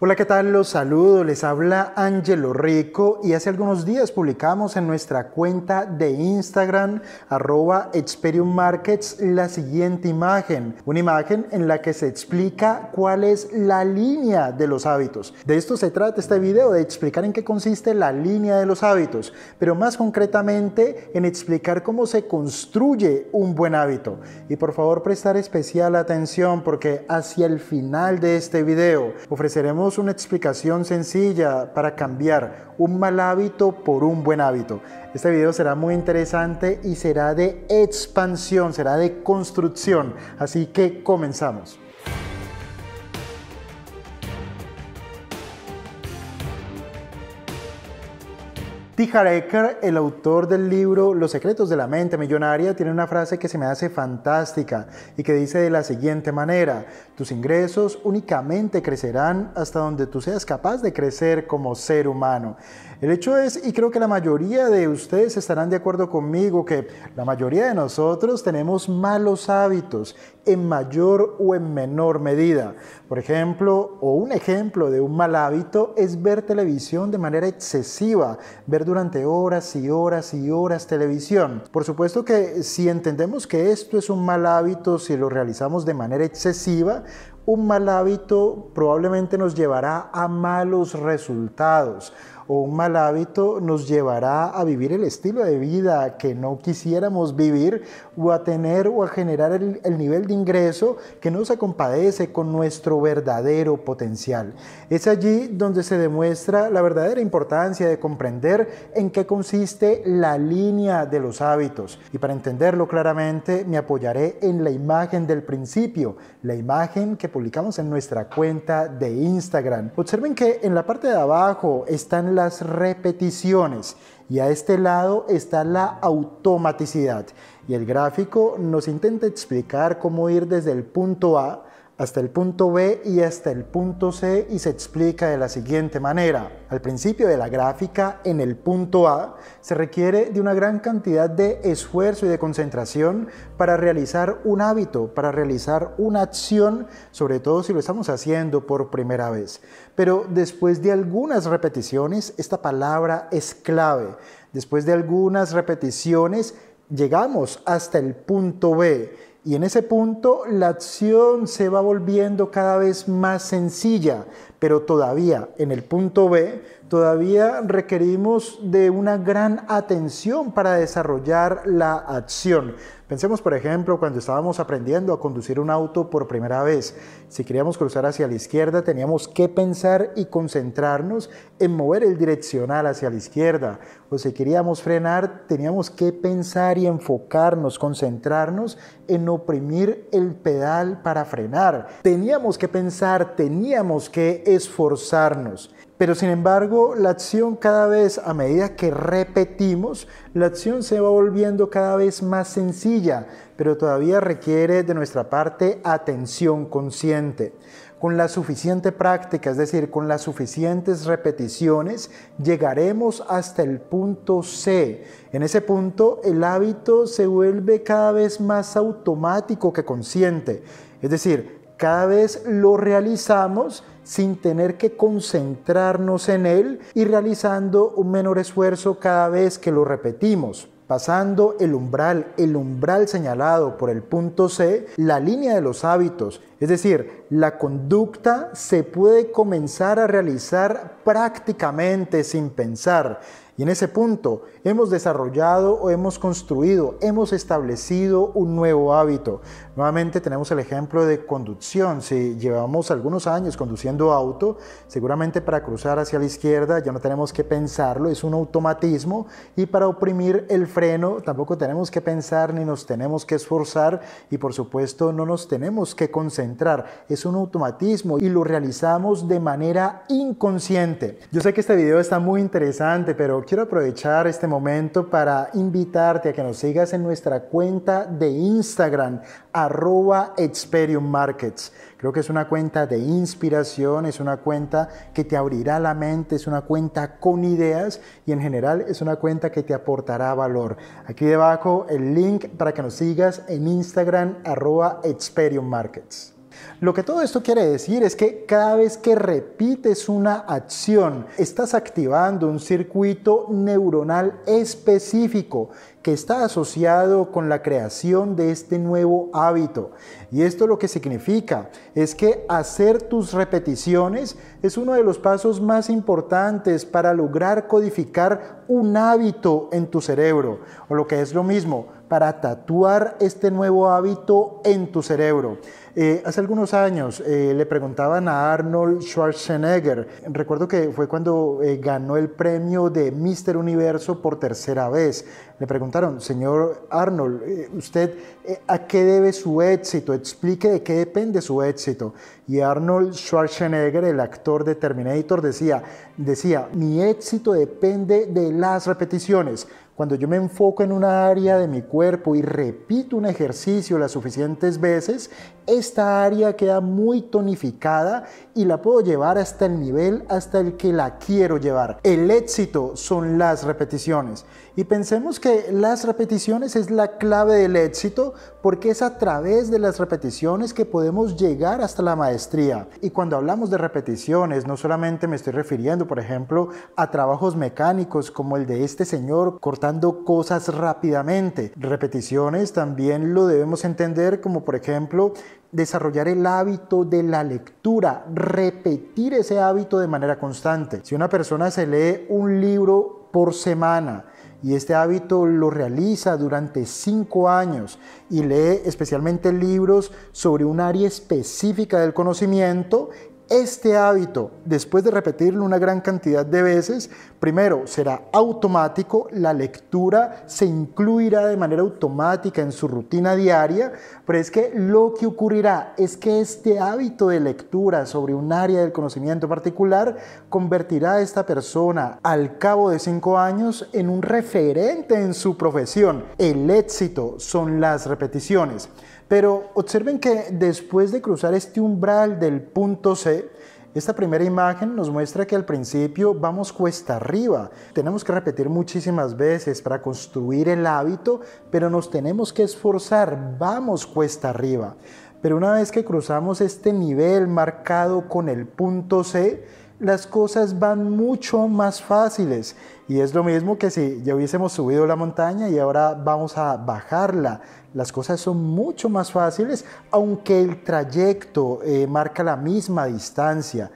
Hola, ¿qué tal? Los saludo, les habla Angelo Rico y hace algunos días publicamos en nuestra cuenta de Instagram arroba Experium Markets la siguiente imagen, una imagen en la que se explica cuál es la línea de los hábitos. De esto se trata este video, de explicar en qué consiste la línea de los hábitos, pero más concretamente en explicar cómo se construye un buen hábito. Y por favor prestar especial atención porque hacia el final de este video ofreceremos una explicación sencilla para cambiar un mal hábito por un buen hábito. Este video será muy interesante y será de expansión, será de construcción. Así que comenzamos. T. Ecker, el autor del libro Los secretos de la mente millonaria, tiene una frase que se me hace fantástica y que dice de la siguiente manera, tus ingresos únicamente crecerán hasta donde tú seas capaz de crecer como ser humano. El hecho es, y creo que la mayoría de ustedes estarán de acuerdo conmigo, que la mayoría de nosotros tenemos malos hábitos en mayor o en menor medida. Por ejemplo, o un ejemplo de un mal hábito es ver televisión de manera excesiva, ver durante horas y horas y horas televisión. Por supuesto que si entendemos que esto es un mal hábito, si lo realizamos de manera excesiva, un mal hábito probablemente nos llevará a malos resultados o un mal hábito nos llevará a vivir el estilo de vida que no quisiéramos vivir o a tener o a generar el, nivel de ingreso que no se compadece con nuestro verdadero potencial. Es allí donde se demuestra la verdadera importancia de comprender en qué consiste la línea de los hábitos. Y para entenderlo claramente me apoyaré en la imagen del principio, la imagen que publicamos en nuestra cuenta de Instagram. Observen que en la parte de abajo están las repeticiones y a este lado está la automaticidad. Y el gráfico nos intenta explicar cómo ir desde el punto A hasta el punto B y hasta el punto C y se explica de la siguiente manera. Al principio de la gráfica, en el punto A, se requiere de una gran cantidad de esfuerzo y de concentración para realizar un hábito, para realizar una acción, sobre todo si lo estamos haciendo por primera vez. Pero después de algunas repeticiones, esta palabra es clave. Después de algunas repeticiones, llegamos hasta el punto B y en ese punto la acción se va volviendo cada vez más sencilla, pero todavía en el punto B, todavía requerimos de una gran atención para desarrollar la acción. Pensemos, por ejemplo, cuando estábamos aprendiendo a conducir un auto por primera vez, si queríamos cruzar hacia la izquierda, teníamos que pensar y concentrarnos en mover el direccional hacia la izquierda, o si queríamos frenar, teníamos que pensar y enfocarnos, concentrarnos en oprimir el pedal para frenar. Teníamos que pensar, teníamos que esforzarnos. Pero sin embargo, la acción cada vez, a medida que repetimos, la acción se va volviendo cada vez más sencilla, pero todavía requiere de nuestra parte atención consciente. Con la suficiente práctica, es decir, con las suficientes repeticiones, llegaremos hasta el punto C. En ese punto, el hábito se vuelve cada vez más automático que consciente. Es decir, cada vez lo realizamos sin tener que concentrarnos en él y realizando un menor esfuerzo cada vez que lo repetimos. Pasando el umbral, el umbral señalado por el punto C, la línea de los hábitos, es decir, la conducta se puede comenzar a realizar prácticamente sin pensar, y en ese punto hemos desarrollado o hemos construido, hemos establecido un nuevo hábito. Nuevamente tenemos el ejemplo de conducción. Si llevamos algunos años conduciendo auto, seguramente para cruzar hacia la izquierda ya no tenemos que pensarlo, es un automatismo. Y para oprimir el freno tampoco tenemos que pensar ni nos tenemos que esforzar y por supuesto no nos tenemos que concentrar. Es un automatismo y lo realizamos de manera inconsciente. Yo sé que este video está muy interesante, pero quiero aprovechar este momento para invitarte a que nos sigas en nuestra cuenta de Instagram, arroba Experium Markets. Creo que es una cuenta de inspiración, es una cuenta que te abrirá la mente, es una cuenta con ideas y en general es una cuenta que te aportará valor. Aquí debajo el link para que nos sigas en Instagram, arroba Experium Markets. Lo que todo esto quiere decir es que cada vez que repites una acción, estás activando un circuito neuronal específico que está asociado con la creación de este nuevo hábito. Y esto lo que significa es que hacer tus repeticiones es uno de los pasos más importantes para lograr codificar un hábito en tu cerebro, o lo que es lo mismo, para tatuar este nuevo hábito en tu cerebro. Eh, hace algunos años eh, le preguntaban a Arnold Schwarzenegger, recuerdo que fue cuando eh, ganó el premio de Mister Universo por tercera vez, le preguntaron, señor Arnold, ¿usted a qué debe su éxito? Explique de qué depende su éxito. Y Arnold Schwarzenegger, el actor de Terminator, decía, decía, mi éxito depende de las repeticiones. Cuando yo me enfoco en una área de mi cuerpo y repito un ejercicio las suficientes veces, esta área queda muy tonificada y la puedo llevar hasta el nivel hasta el que la quiero llevar. El éxito son las repeticiones. Y pensemos que las repeticiones es la clave del éxito porque es a través de las repeticiones que podemos llegar hasta la maestría. Y cuando hablamos de repeticiones, no solamente me estoy refiriendo, por ejemplo, a trabajos mecánicos como el de este señor cortando cosas rápidamente. Repeticiones también lo debemos entender como, por ejemplo, desarrollar el hábito de la lectura, repetir ese hábito de manera constante. Si una persona se lee un libro por semana, y este hábito lo realiza durante cinco años y lee especialmente libros sobre un área específica del conocimiento este hábito, después de repetirlo una gran cantidad de veces, primero será automático, la lectura se incluirá de manera automática en su rutina diaria, pero es que lo que ocurrirá es que este hábito de lectura sobre un área del conocimiento particular convertirá a esta persona al cabo de cinco años en un referente en su profesión. El éxito son las repeticiones. Pero observen que después de cruzar este umbral del punto C, esta primera imagen nos muestra que al principio vamos cuesta arriba. Tenemos que repetir muchísimas veces para construir el hábito, pero nos tenemos que esforzar, vamos cuesta arriba. Pero una vez que cruzamos este nivel marcado con el punto C, las cosas van mucho más fáciles. Y es lo mismo que si ya hubiésemos subido la montaña y ahora vamos a bajarla. Las cosas son mucho más fáciles, aunque el trayecto eh, marca la misma distancia.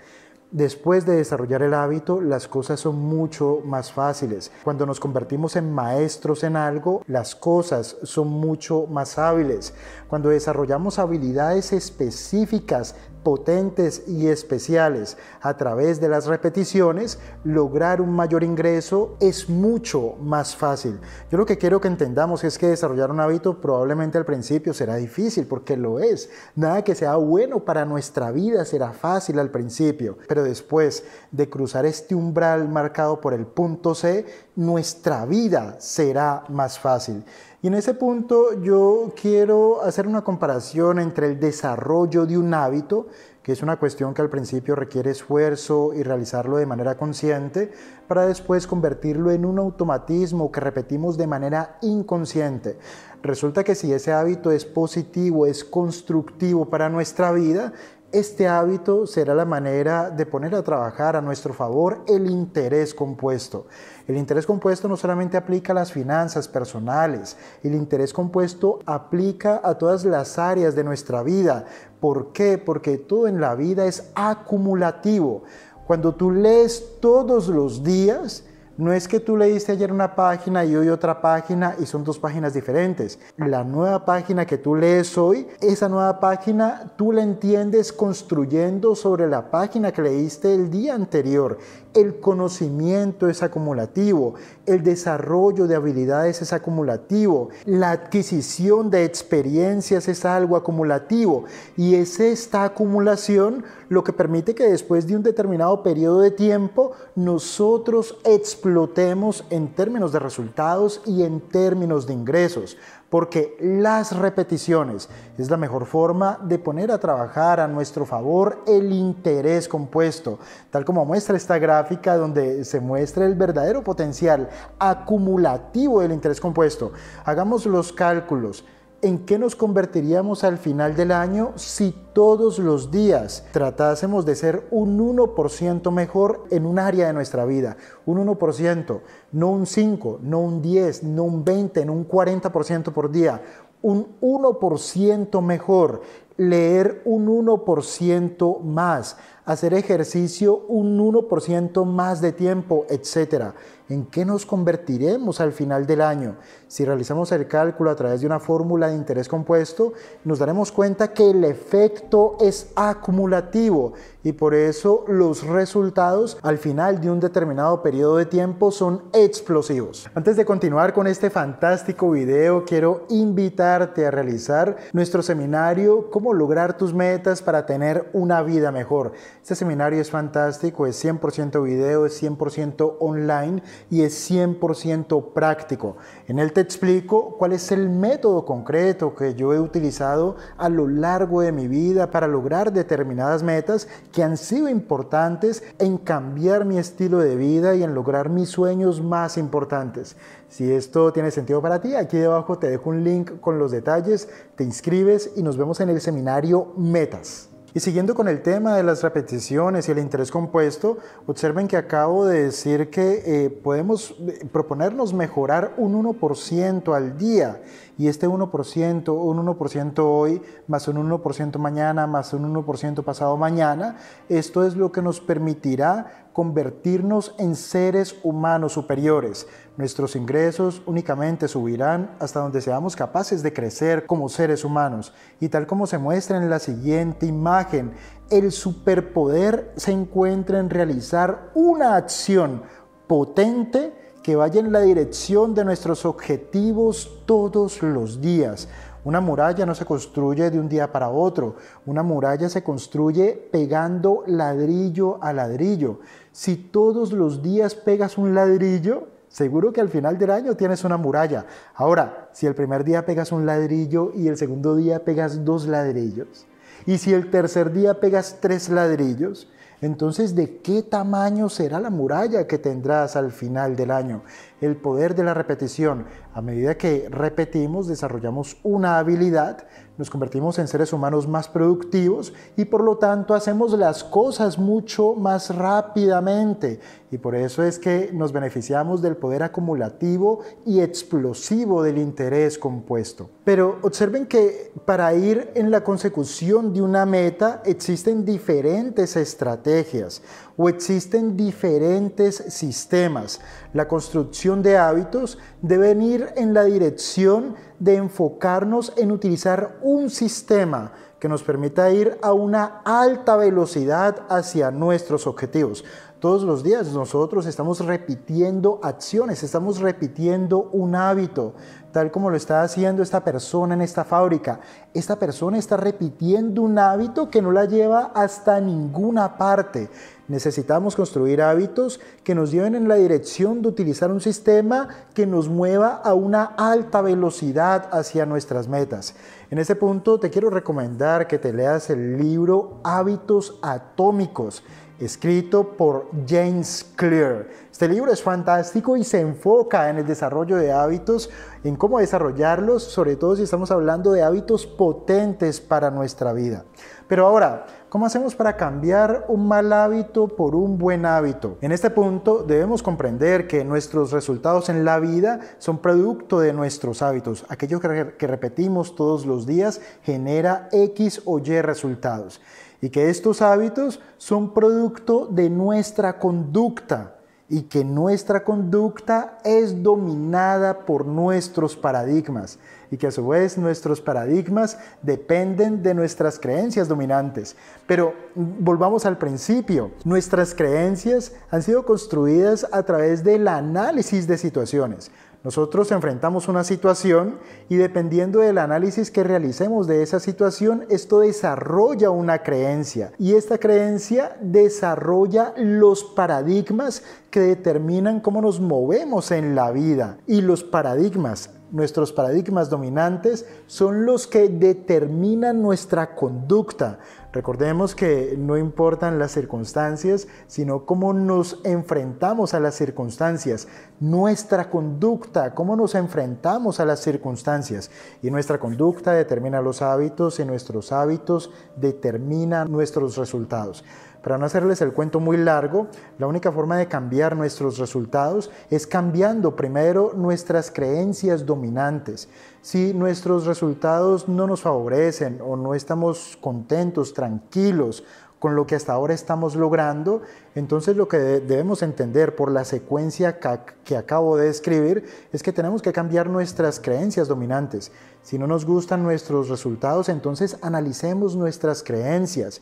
Después de desarrollar el hábito, las cosas son mucho más fáciles. Cuando nos convertimos en maestros en algo, las cosas son mucho más hábiles. Cuando desarrollamos habilidades específicas potentes y especiales a través de las repeticiones, lograr un mayor ingreso es mucho más fácil. Yo lo que quiero que entendamos es que desarrollar un hábito probablemente al principio será difícil porque lo es. Nada que sea bueno para nuestra vida será fácil al principio, pero después de cruzar este umbral marcado por el punto C, nuestra vida será más fácil. Y en ese punto yo quiero hacer una comparación entre el desarrollo de un hábito, que es una cuestión que al principio requiere esfuerzo y realizarlo de manera consciente, para después convertirlo en un automatismo que repetimos de manera inconsciente. Resulta que si ese hábito es positivo, es constructivo para nuestra vida, este hábito será la manera de poner a trabajar a nuestro favor el interés compuesto. El interés compuesto no solamente aplica a las finanzas personales, el interés compuesto aplica a todas las áreas de nuestra vida. ¿Por qué? Porque todo en la vida es acumulativo. Cuando tú lees todos los días, no es que tú leíste ayer una página y hoy otra página y son dos páginas diferentes. La nueva página que tú lees hoy, esa nueva página tú la entiendes construyendo sobre la página que leíste el día anterior. El conocimiento es acumulativo, el desarrollo de habilidades es acumulativo, la adquisición de experiencias es algo acumulativo y es esta acumulación lo que permite que después de un determinado periodo de tiempo nosotros explotemos en términos de resultados y en términos de ingresos, porque las repeticiones es la mejor forma de poner a trabajar a nuestro favor el interés compuesto, tal como muestra esta gráfica donde se muestra el verdadero potencial acumulativo del interés compuesto. Hagamos los cálculos. ¿En qué nos convertiríamos al final del año si todos los días tratásemos de ser un 1% mejor en un área de nuestra vida? Un 1%, no un 5, no un 10, no un 20, no un 40% por día, un 1% mejor leer un 1% más, hacer ejercicio un 1% más de tiempo, etc. ¿En qué nos convertiremos al final del año? Si realizamos el cálculo a través de una fórmula de interés compuesto, nos daremos cuenta que el efecto es acumulativo y por eso los resultados al final de un determinado periodo de tiempo son explosivos. Antes de continuar con este fantástico video, quiero invitarte a realizar nuestro seminario Cómo lograr tus metas para tener una vida mejor. Este seminario es fantástico, es 100% video, es 100% online y es 100% práctico. En él te explico cuál es el método concreto que yo he utilizado a lo largo de mi vida para lograr determinadas metas que han sido importantes en cambiar mi estilo de vida y en lograr mis sueños más importantes. Si esto tiene sentido para ti, aquí debajo te dejo un link con los detalles, te inscribes y nos vemos en el seminario Metas. Y siguiendo con el tema de las repeticiones y el interés compuesto, observen que acabo de decir que eh, podemos eh, proponernos mejorar un 1% al día y este 1%, un 1% hoy, más un 1% mañana, más un 1% pasado mañana, esto es lo que nos permitirá convertirnos en seres humanos superiores. Nuestros ingresos únicamente subirán hasta donde seamos capaces de crecer como seres humanos. Y tal como se muestra en la siguiente imagen, el superpoder se encuentra en realizar una acción potente que vaya en la dirección de nuestros objetivos todos los días. Una muralla no se construye de un día para otro, una muralla se construye pegando ladrillo a ladrillo. Si todos los días pegas un ladrillo, Seguro que al final del año tienes una muralla. Ahora, si el primer día pegas un ladrillo y el segundo día pegas dos ladrillos, y si el tercer día pegas tres ladrillos, entonces, ¿de qué tamaño será la muralla que tendrás al final del año? el poder de la repetición. A medida que repetimos, desarrollamos una habilidad, nos convertimos en seres humanos más productivos y por lo tanto hacemos las cosas mucho más rápidamente. Y por eso es que nos beneficiamos del poder acumulativo y explosivo del interés compuesto. Pero observen que para ir en la consecución de una meta existen diferentes estrategias o existen diferentes sistemas. La construcción de hábitos debe ir en la dirección de enfocarnos en utilizar un sistema que nos permita ir a una alta velocidad hacia nuestros objetivos. Todos los días nosotros estamos repitiendo acciones, estamos repitiendo un hábito, tal como lo está haciendo esta persona en esta fábrica. Esta persona está repitiendo un hábito que no la lleva hasta ninguna parte. Necesitamos construir hábitos que nos lleven en la dirección de utilizar un sistema que nos mueva a una alta velocidad hacia nuestras metas. En este punto te quiero recomendar que te leas el libro Hábitos Atómicos escrito por James Clear. Este libro es fantástico y se enfoca en el desarrollo de hábitos, en cómo desarrollarlos, sobre todo si estamos hablando de hábitos potentes para nuestra vida. Pero ahora, ¿cómo hacemos para cambiar un mal hábito por un buen hábito? En este punto debemos comprender que nuestros resultados en la vida son producto de nuestros hábitos. Aquello que repetimos todos los días genera X o Y resultados y que estos hábitos son producto de nuestra conducta y que nuestra conducta es dominada por nuestros paradigmas y que a su vez nuestros paradigmas dependen de nuestras creencias dominantes. Pero volvamos al principio, nuestras creencias han sido construidas a través del análisis de situaciones, nosotros enfrentamos una situación y dependiendo del análisis que realicemos de esa situación, esto desarrolla una creencia y esta creencia desarrolla los paradigmas que determinan cómo nos movemos en la vida y los paradigmas Nuestros paradigmas dominantes son los que determinan nuestra conducta. Recordemos que no importan las circunstancias, sino cómo nos enfrentamos a las circunstancias, nuestra conducta, cómo nos enfrentamos a las circunstancias. Y nuestra conducta determina los hábitos y nuestros hábitos determinan nuestros resultados. Para no hacerles el cuento muy largo, la única forma de cambiar nuestros resultados es cambiando primero nuestras creencias dominantes. Si nuestros resultados no nos favorecen o no estamos contentos, tranquilos con lo que hasta ahora estamos logrando, entonces lo que debemos entender por la secuencia que acabo de escribir es que tenemos que cambiar nuestras creencias dominantes. Si no nos gustan nuestros resultados, entonces analicemos nuestras creencias.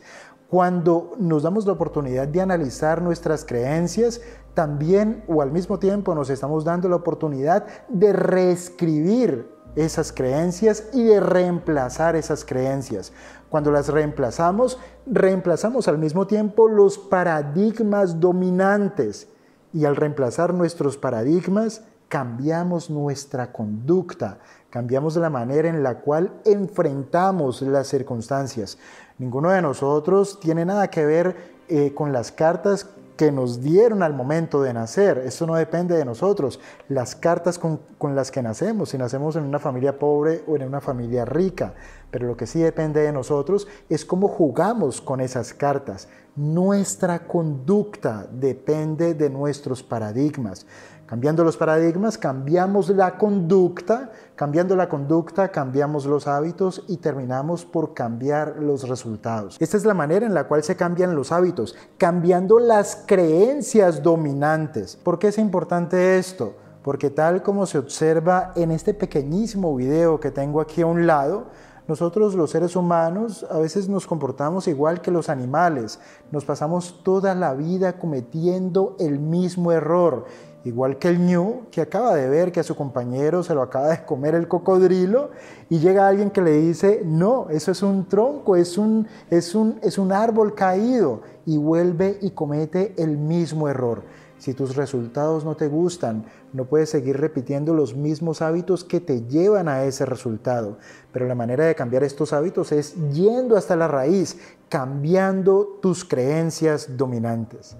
Cuando nos damos la oportunidad de analizar nuestras creencias, también o al mismo tiempo nos estamos dando la oportunidad de reescribir esas creencias y de reemplazar esas creencias. Cuando las reemplazamos, reemplazamos al mismo tiempo los paradigmas dominantes y al reemplazar nuestros paradigmas, cambiamos nuestra conducta, cambiamos la manera en la cual enfrentamos las circunstancias. Ninguno de nosotros tiene nada que ver eh, con las cartas que nos dieron al momento de nacer. Eso no depende de nosotros. Las cartas con, con, las que nacemos, si nacemos en una familia pobre o en una familia rica. Pero lo que sí depende de nosotros es cómo jugamos con esas cartas. Nuestra conducta depende de nuestros paradigmas. Cambiando los paradigmas, cambiamos la conducta, cambiando la conducta, cambiamos los hábitos y terminamos por cambiar los resultados. Esta es la manera en la cual se cambian los hábitos, cambiando las creencias dominantes. ¿Por qué es importante esto? Porque tal como se observa en este pequeñísimo video que tengo aquí a un lado, nosotros los seres humanos a veces nos comportamos igual que los animales, nos pasamos toda la vida cometiendo el mismo error igual que el ñu, que acaba de ver que a su compañero se lo acaba de comer el cocodrilo, y llega alguien que le dice, no, eso es un tronco, es un, es un árbol caído, y vuelve y comete el mismo error. Si tus resultados no te gustan, no puedes seguir repitiendo los mismos hábitos que te llevan a ese resultado. Pero la manera de cambiar estos hábitos es yendo hasta la raíz, cambiando tus creencias dominantes.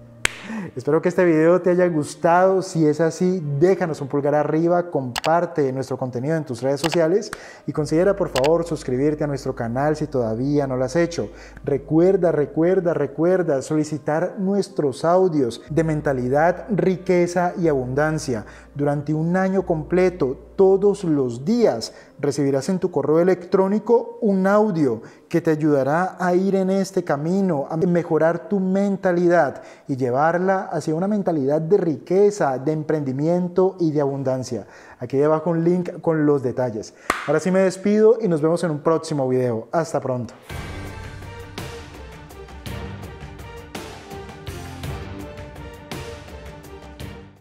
Espero que este video te haya gustado. Si es así, déjanos un pulgar arriba, comparte nuestro contenido en tus redes sociales y considera por favor suscribirte a nuestro canal si todavía no lo has hecho. Recuerda, recuerda, recuerda solicitar nuestros audios de mentalidad, riqueza y abundancia. Durante un año completo todos los días. Recibirás en tu correo electrónico un audio que te ayudará a ir en este camino, a mejorar tu mentalidad y llevarla hacia una mentalidad de riqueza, de emprendimiento y de abundancia. Aquí debajo un link con los detalles. Ahora sí me despido y nos vemos en un próximo video. Hasta pronto.